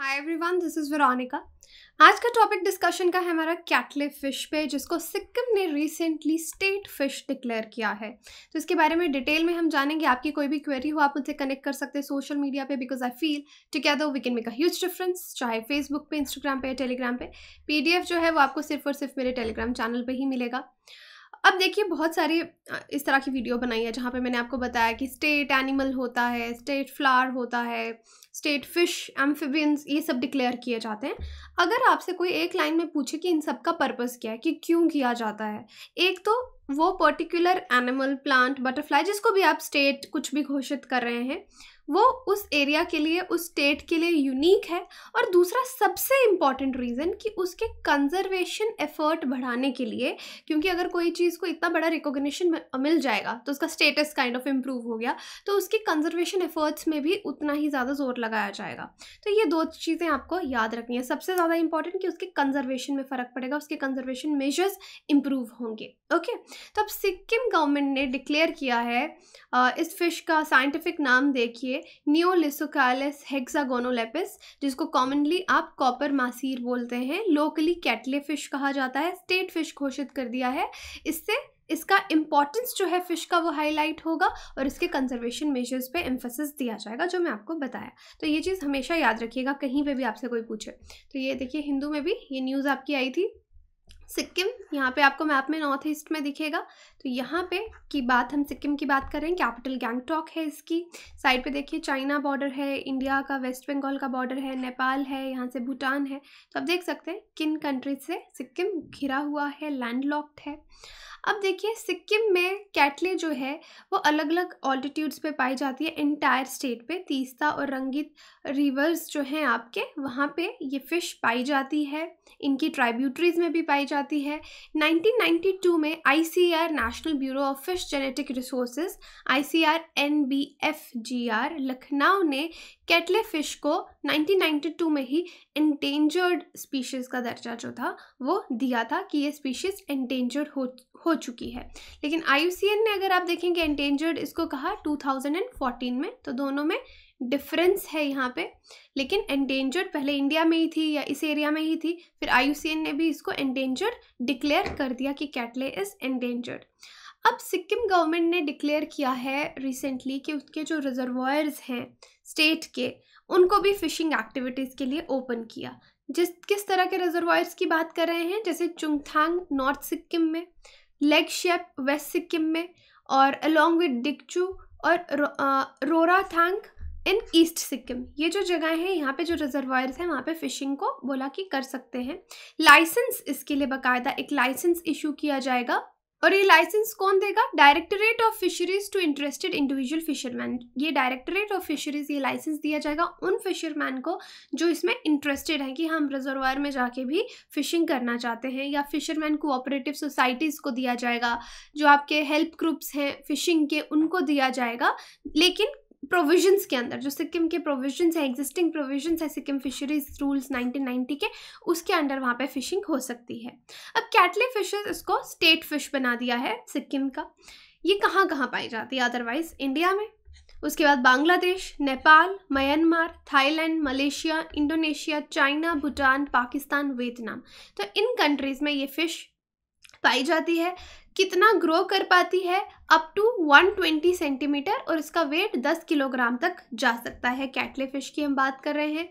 Hi everyone this is Veronica आज का topic discussion का है हमारा कैटले फ़िश पे जिसको सिक्किम ने रिसेंटली स्टेट फ़िश डिक्लेयर किया है तो इसके बारे में डिटेल में हम जानेंगे आपकी कोई भी क्वेरी हो आप मुझसे कनेक्ट कर सकते हैं सोशल मीडिया पे because I feel together we can make a huge difference चाहे फेसबुक पे इंस्टाग्राम पे टेलीग्राम पे पी जो है वो आपको सिर्फ और सिर्फ मेरे टेलीग्राम चैनल पर ही मिलेगा अब देखिए बहुत सारी इस तरह की वीडियो बनाई है जहाँ पर मैंने आपको बताया कि स्टेट एनिमल होता है स्टेट फ्लावर होता है स्टेट फिश एम्फिबियंस ये सब डिक्लेयर किए जाते हैं अगर आपसे कोई एक लाइन में पूछे कि इन सब का पर्पज़ क्या है कि क्यों किया जाता है एक तो वो पर्टिकुलर एनिमल प्लांट बटरफ्लाई जिसको भी आप स्टेट कुछ भी घोषित कर रहे हैं वो उस एरिया के लिए उस स्टेट के लिए यूनिक है और दूसरा सबसे इम्पॉर्टेंट रीज़न कि उसके कंजर्वेशन एफर्ट बढ़ाने के लिए क्योंकि अगर कोई चीज़ को इतना बड़ा रिकॉग्निशन मिल जाएगा तो उसका स्टेटस काइंड ऑफ इम्प्रूव हो गया तो उसके कंजर्वेशन एफर्ट्स में भी उतना ही ज़्यादा जोर लगाया जाएगा तो ये दो चीज़ें आपको याद रखनी है सबसे ज़्यादा इंपॉर्टेंट कि उसके कंजर्वेशन में फ़र्क पड़ेगा उसके कंजर्वेशन मेजर्स इम्प्रूव होंगे ओके okay? तो अब सिक्किम गवर्नमेंट ने डिक्लेयर किया है इस फिश का साइंटिफिक नाम देखिए न्योलिसोकैलिस हेक्सागोनोलेपिस जिसको कॉमनली आप कॉपर मासीर बोलते हैं लोकली कैटले फिश कहा जाता है स्टेट फिश घोषित कर दिया है इससे इसका इम्पॉर्टेंस जो है फ़िश का वो हाईलाइट होगा और इसके कंजर्वेशन मेजर्स पे एम्फोसिस दिया जाएगा जो मैं आपको बताया तो ये चीज़ हमेशा याद रखिएगा कहीं पे भी आपसे कोई पूछे तो ये देखिए हिंदू में भी ये न्यूज़ आपकी आई थी सिक्किम यहाँ पे आपको मैप में नॉर्थ ईस्ट में दिखेगा तो यहाँ पे की बात हम सिक्किम की बात कर रहे हैं कैपिटल गैंगटॉक है इसकी साइड पे देखिए चाइना बॉर्डर है इंडिया का वेस्ट बंगाल का बॉर्डर है नेपाल है यहाँ से भूटान है तो आप देख सकते हैं किन कंट्रीज से सिक्किम घिरा हुआ है लैंड है अब देखिए सिक्किम में कैटले जो है वो अलग अलग ऑल्टीट्यूड्स पे पाई जाती है इंटायर स्टेट पे तीस्ता और रंगीत रिवर्स जो हैं आपके वहाँ पे ये फ़िश पाई जाती है इनकी ट्राइब्यूटरीज में भी पाई जाती है 1992 में आई national bureau of fish genetic resources ICR NBFGR Lucknow ने कैटले फ़िश को 1992 में ही इंडेंजर्ड स्पीशीज़ का दर्जा जो था वो दिया था कि ये स्पीशीज़ इंडेंजर्ड हो हो चुकी है लेकिन आई ने अगर आप देखेंगे इंडेंजर्ड इसको कहा 2014 में तो दोनों में डिफरेंस है यहाँ पे लेकिन एंडेंजर्ड पहले इंडिया में ही थी या इस एरिया में ही थी फिर आई ने भी इसको एंडेंजर्ड डिक्लेयर कर दिया कि कैटले इज़ एंडेंजर्ड अब सिक्किम गवर्नमेंट ने डिक्लेयर किया है रिसेंटली कि उसके जो रिजर्वायर्स हैं स्टेट के उनको भी फिशिंग एक्टिविटीज़ के लिए ओपन किया जिस किस तरह के रिजर्वायर्स की बात कर रहे हैं जैसे चुंगथांग नॉर्थ सिक्किम में लेग शेप वेस्ट सिक्किम में और अलॉन्ग विद डिकचू और रो, आ, रोरा थांग इन ईस्ट सिक्किम ये जो जगह है यहाँ पे जो रिजर्वायर्स हैं वहाँ पे फिशिंग को बोला कि कर सकते हैं लाइसेंस इसके लिए बकायदा एक लाइसेंस इशू किया जाएगा और ये लाइसेंस कौन देगा directorate of fisheries to interested individual fisherman ये डायरेक्टरेट ऑफ फिशरीज ये लाइसेंस दिया जाएगा उन फिशरमैन को जो इसमें इंटरेस्टेड हैं कि हम रिजर्वायर में जाके भी फिशिंग करना चाहते हैं या फिशरमैन कोऑपरेटिव सोसाइटीज़ को दिया जाएगा जो आपके हेल्प ग्रुप्स हैं फिशिंग के उनको दिया जाएगा लेकिन प्रोविजंस के अंदर जो सिक्किम के प्रोविजंस हैं एग्जिस्टिंग प्रोविजंस है सिक्किम फिशरीज रूल्स 1990 के उसके अंडर वहाँ पे फिशिंग हो सकती है अब कैटले फिशेज इसको स्टेट फिश बना दिया है सिक्किम का ये कहाँ कहाँ पाई जाती है अदरवाइज इंडिया में उसके बाद Bangladesh Nepal Myanmar Thailand Malaysia Indonesia China Bhutan Pakistan Vietnam तो इन कंट्रीज़ में ये फ़िश पाई जाती है कितना ग्रो कर पाती है अप टू 120 सेंटीमीटर और इसका वेट 10 किलोग्राम तक जा सकता है कैटले फिश की हम बात कर रहे हैं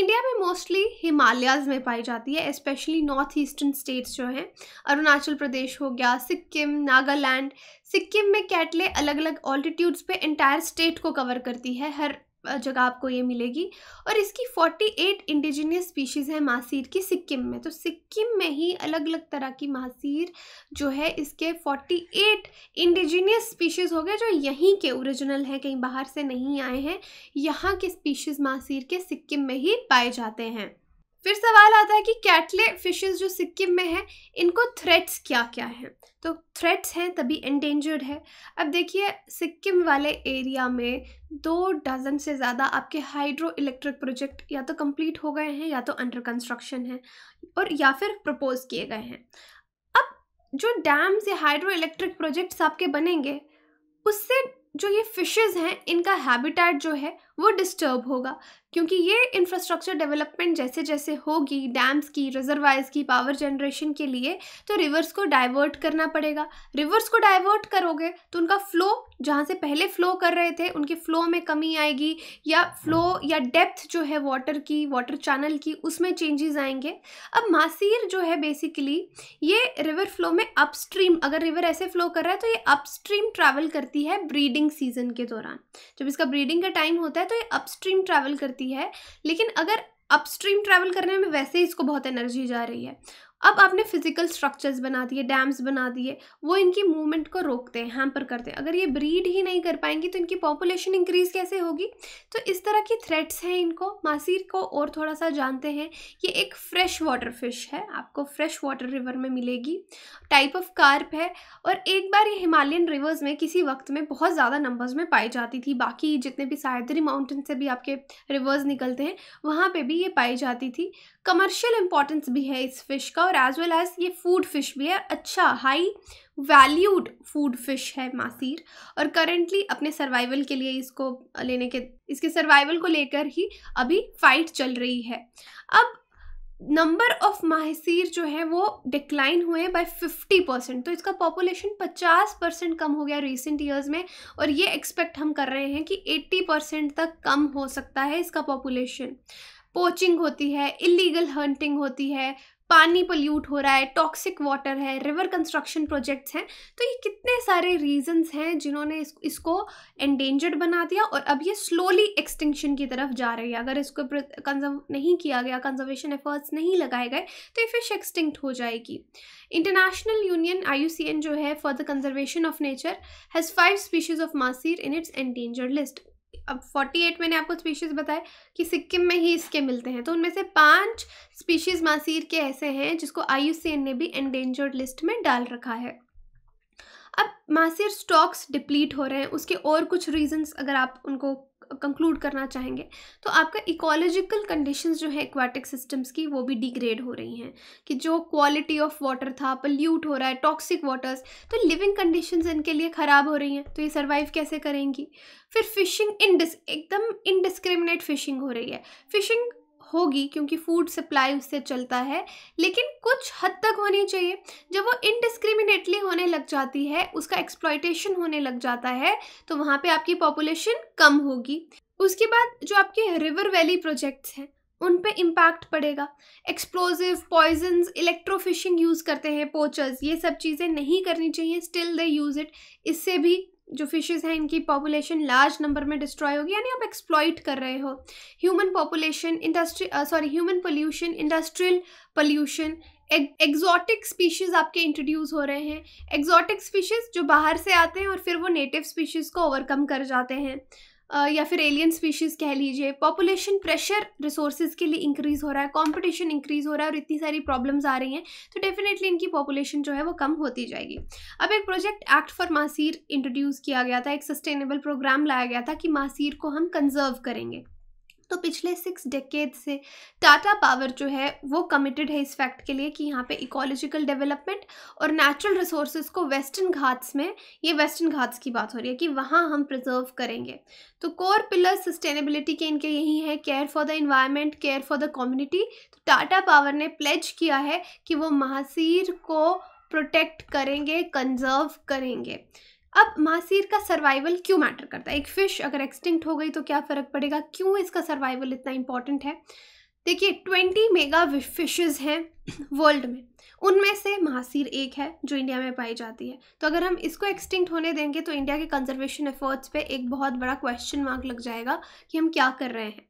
इंडिया में मोस्टली हिमालयाज में पाई जाती है स्पेशली नॉर्थ ईस्टर्न स्टेट्स जो हैं अरुणाचल प्रदेश हो गया सिक्किम नागालैंड सिक्किम में कैटले अलग अलग ऑल्टीट्यूड्स पे एंटायर स्टेट को कवर करती है हर जगह आपको ये मिलेगी और इसकी 48 इंडिजीनियस स्पीशीज़ हैं मासीर की सिक्किम में तो सिक्किम में ही अलग अलग तरह की मासीर जो है इसके 48 इंडिजीनियस स्पीशीज़ हो गए जो यहीं के ओरिजिनल हैं कहीं बाहर से नहीं आए हैं यहाँ के स्पीशीज़ मासीर के सिक्किम में ही पाए जाते हैं फिर सवाल आता है कि कैटले फिशेस जो सिक्किम में हैं इनको थ्रेट्स क्या क्या हैं तो थ्रेट्स हैं तभी इंडेंजर्ड है अब देखिए सिक्किम वाले एरिया में दो डजन से ज़्यादा आपके हाइड्रो इलेक्ट्रिक प्रोजेक्ट या तो कंप्लीट हो गए हैं या तो अंडर कंस्ट्रक्शन है और या फिर प्रपोज किए गए हैं अब जो डैम्स या हाइड्रो इलेक्ट्रिक प्रोजेक्ट्स आपके बनेंगे उससे जो ये फिशेज़ हैं इनका हैबिटेट जो है वो डिस्टर्ब होगा क्योंकि ये इंफ्रास्ट्रक्चर डेवलपमेंट जैसे जैसे होगी डैम्स की रिजर्वाइज़ की पावर जनरेशन के लिए तो रिवर्स को डाइवर्ट करना पड़ेगा रिवर्स को डाइवर्ट करोगे तो उनका फ्लो जहाँ से पहले फ्लो कर रहे थे उनके फ्लो में कमी आएगी या फ्लो हम्म। या डेप्थ जो है वाटर की वाटर चैनल की उसमें चेंजेस आएंगे अब मासीर जो है बेसिकली ये रिवर फ्लो में अपस्ट्रीम अगर रिवर ऐसे फ्लो कर रहा है तो ये अपस्ट्रीम ट्रैवल करती है ब्रीडिंग सीजन के दौरान जब इसका ब्रीडिंग का टाइम होता है है तो ये अपस्ट्रीम ट्रैवल करती है लेकिन अगर अपस्ट्रीम ट्रैवल करने में वैसे ही इसको बहुत एनर्जी जा रही है अब आपने फिजिकल स्ट्रक्चर्स बना दिए डैम्स बना दिए वो इनकी मूवमेंट को रोकते हैं हैम्पर करते हैं अगर ये ब्रीड ही नहीं कर पाएंगी तो इनकी पॉपुलेशन इंक्रीज कैसे होगी तो इस तरह की थ्रेट्स हैं इनको मासीर को और थोड़ा सा जानते हैं ये एक फ्रेश वाटर फिश है आपको फ्रेश वाटर रिवर में मिलेगी टाइप ऑफ कार्प है और एक बार ये हिमालयन रिवर्स में किसी वक्त में बहुत ज़्यादा नंबर्स में पाई जाती थी बाकी जितने भी सायद्री माउंटेन से भी आपके रिवर्स निकलते हैं वहाँ पर भी ये पाई जाती थी कमर्शियल इम्पॉर्टेंस भी है इस फिश का और एज वेल एज ये फूड फिश भी है अच्छा हाई वैल्यूड फूड फिश है मासीर और करेंटली अपने सर्वाइवल के लिए इसको लेने के इसके सर्वाइवल को लेकर ही अभी फाइट चल रही है अब नंबर ऑफ माहिर जो है वो डिक्लाइन हुए बाय 50 परसेंट तो इसका पॉपुलेशन 50 परसेंट कम हो गया रिसेंट ईयर्स में और ये एक्सपेक्ट हम कर रहे हैं कि 80 परसेंट तक कम हो सकता है इसका पॉपुलेशन पोचिंग होती है इलीगल हंटिंग होती है पानी पल्यूट हो रहा है टॉक्सिक वाटर है रिवर कंस्ट्रक्शन प्रोजेक्ट्स हैं तो ये कितने सारे रीजंस हैं जिन्होंने इस, इसको एंडेंजर्ड बना दिया और अब ये स्लोली एक्सटिंक्शन की तरफ जा रही है अगर इसको कंजर्व नहीं किया गया कंजर्वेशन एफर्ट्स नहीं लगाए गए तो ये फिश एक्सटिंक्ट हो जाएगी इंटरनेशनल यूनियन आई जो है for the conservation of nature has five species of mahseer in its endangered list अब 48 मैंने आपको स्पीशीज़ बताए कि सिक्किम में ही इसके मिलते हैं तो उनमें से पांच स्पीशीज़ मासीर के ऐसे हैं जिसको आई ने भी एंडेंजर्ड लिस्ट में डाल रखा है अब मासीर स्टॉक्स डिप्लीट हो रहे हैं उसके और कुछ रीजंस अगर आप उनको कंक्लूड करना चाहेंगे तो आपका इकोलॉजिकल कंडीशंस जो है एक्वाटिक सिस्टम्स की वो भी डिग्रेड हो रही हैं कि जो क्वालिटी ऑफ वाटर था पल्यूट हो रहा है टॉक्सिक वाटर्स तो लिविंग कंडीशंस इनके लिए ख़राब हो रही हैं तो ये सर्वाइव कैसे करेंगी फिर फिशिंग इन एकदम इनडिस्क्रिमिनेट फिशिंग हो रही है फिशिंग होगी क्योंकि फूड सप्लाई उससे चलता है लेकिन कुछ हद तक होनी चाहिए जब वो इनडिस्क्रिमिनेटली होने लग जाती है उसका एक्सप्लॉयटेशन होने लग जाता है तो वहाँ पे आपकी पॉपुलेशन कम होगी उसके बाद जो आपके रिवर वैली प्रोजेक्ट्स हैं उन पे इम्पैक्ट पड़ेगा एक्सप्लोजिव पॉइजन इलेक्ट्रोफिशिंग यूज़ करते हैं पोचर्स ये सब चीज़ें नहीं करनी चाहिए स्टिल दे यूज़ इट इससे भी जो फिशेस हैं इनकी पॉपुलेशन लार्ज नंबर में डिस्ट्रॉय होगी यानी आप एक्सप्लॉइट कर रहे हो human population industry sorry human pollution industrial pollution exotic species आपके इंट्रोड्यूस हो रहे हैं एग्जॉटिक स्पीशीज़ जो बाहर से आते हैं और फिर वो नेटिव स्पीशीज़ को ओवरकम कर जाते हैं या फिर एलियन स्पीशीज़ कह लीजिए पॉपुलेशन प्रेशर रिसोर्सेज के लिए इंक्रीज़ हो रहा है कंपटीशन इंक्रीज़ हो रहा है और इतनी सारी प्रॉब्लम्स आ रही हैं तो डेफिनेटली इनकी पॉपुलेशन जो है वो कम होती जाएगी अब एक project act for mahseer introduce किया गया था एक सस्टेनेबल प्रोग्राम लाया गया था कि मासीर को हम कंजर्व करेंगे तो पिछले सिक्स डेकेड से टाटा पावर जो है वो कमिटेड है इस फैक्ट के लिए कि यहाँ पे इकोलॉजिकल डेवलपमेंट और नेचुरल रिसोर्सेज को वेस्टर्न घाट्स में ये वेस्टर्न घाट्स की बात हो रही है कि वहाँ हम प्रिजर्व करेंगे तो कोर पिलर सस्टेनेबिलिटी के इनके यही है care for the environment care for the community तो टाटा पावर ने प्लेज किया है कि वो महासीर को प्रोटेक्ट करेंगे कंजर्व करेंगे अब मासीर का सर्वाइवल क्यों मैटर करता है एक फ़िश अगर एक्सटिंक्ट हो गई तो क्या फ़र्क पड़ेगा क्यों इसका सर्वाइवल इतना इम्पॉर्टेंट है देखिए ट्वेंटी मेगा फिशेज हैं वर्ल्ड में उनमें से महासीर एक है जो इंडिया में पाई जाती है तो अगर हम इसको एक्सटिंक्ट होने देंगे तो इंडिया के कंजर्वेशन एफर्ट्स पे एक बहुत बड़ा क्वेश्चन मार्क लग जाएगा कि हम क्या कर रहे हैं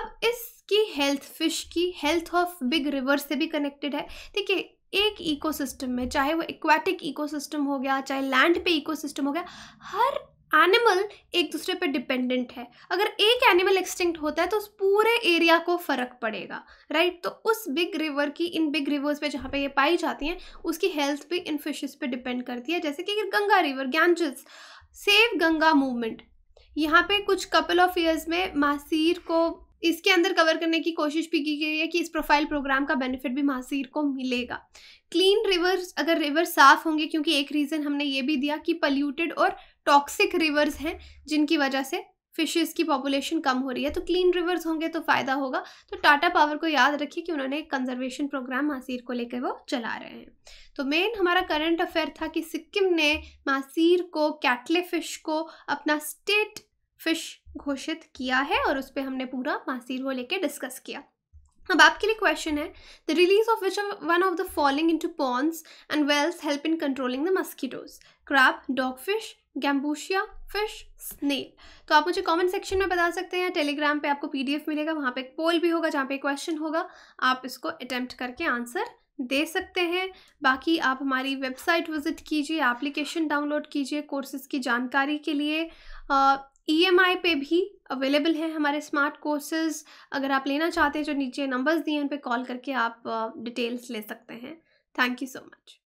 अब इसकी हेल्थ फिश की हेल्थ ऑफ बिग रिवर से भी कनेक्टेड है देखिए एक इकोसिस्टम में चाहे वो एक्वाटिक इकोसिस्टम हो गया चाहे लैंड पे इकोसिस्टम हो गया हर एनिमल एक दूसरे पे डिपेंडेंट है अगर एक एनिमल एक्सटिंक्ट होता है तो उस पूरे एरिया को फ़र्क पड़ेगा राइट तो उस बिग रिवर की इन बिग रिवर्स पे जहाँ पे ये पाई जाती हैं उसकी हेल्थ भी इन फिशेज पे डिपेंड करती है जैसे कि Ganga river Ganges save Ganga movement यहाँ पे कुछ कपल ऑफ ईयर्स में मासीर को इसके अंदर कवर करने की कोशिश भी की गई है कि इस प्रोफाइल प्रोग्राम का बेनिफिट भी महासीर को मिलेगा क्लीन रिवर्स अगर रिवर्स साफ होंगे क्योंकि एक रीज़न हमने ये भी दिया कि पल्यूटेड और टॉक्सिक रिवर्स हैं जिनकी वजह से फिशेस की पॉपुलेशन कम हो रही है तो क्लीन रिवर्स होंगे तो फ़ायदा होगा तो टाटा पावर को याद रखिए कि उन्होंने एक कंजर्वेशन प्रोग्राम मासीर को लेकर वो चला रहे हैं तो मेन हमारा करंट अफेयर था कि सिक्किम ने मासीर को कैटले फिश को अपना स्टेट फिश घोषित किया है और उस पर हमने पूरा मासीर को लेके डिस्कस किया अब आपके लिए क्वेश्चन है the release of which one of the following into ponds and wells help in controlling the mosquitoes crab dog fish gambusia fish snail तो आप मुझे कमेंट सेक्शन में बता सकते हैं टेलीग्राम पे आपको पीडीएफ मिलेगा वहाँ पे एक पोल भी होगा जहाँ पे क्वेश्चन होगा आप इसको अटैम्प्ट करके आंसर दे सकते हैं बाकी आप हमारी वेबसाइट विज़िट कीजिए एप्लीकेशन डाउनलोड कीजिए कोर्सेज़ की जानकारी के लिए ईएमआई e पे भी अवेलेबल है हमारे स्मार्ट कोर्सेज अगर आप लेना चाहते हैं जो नीचे नंबर्स दिए उन पर कॉल करके आप डिटेल्स ले सकते हैं थैंक यू सो मच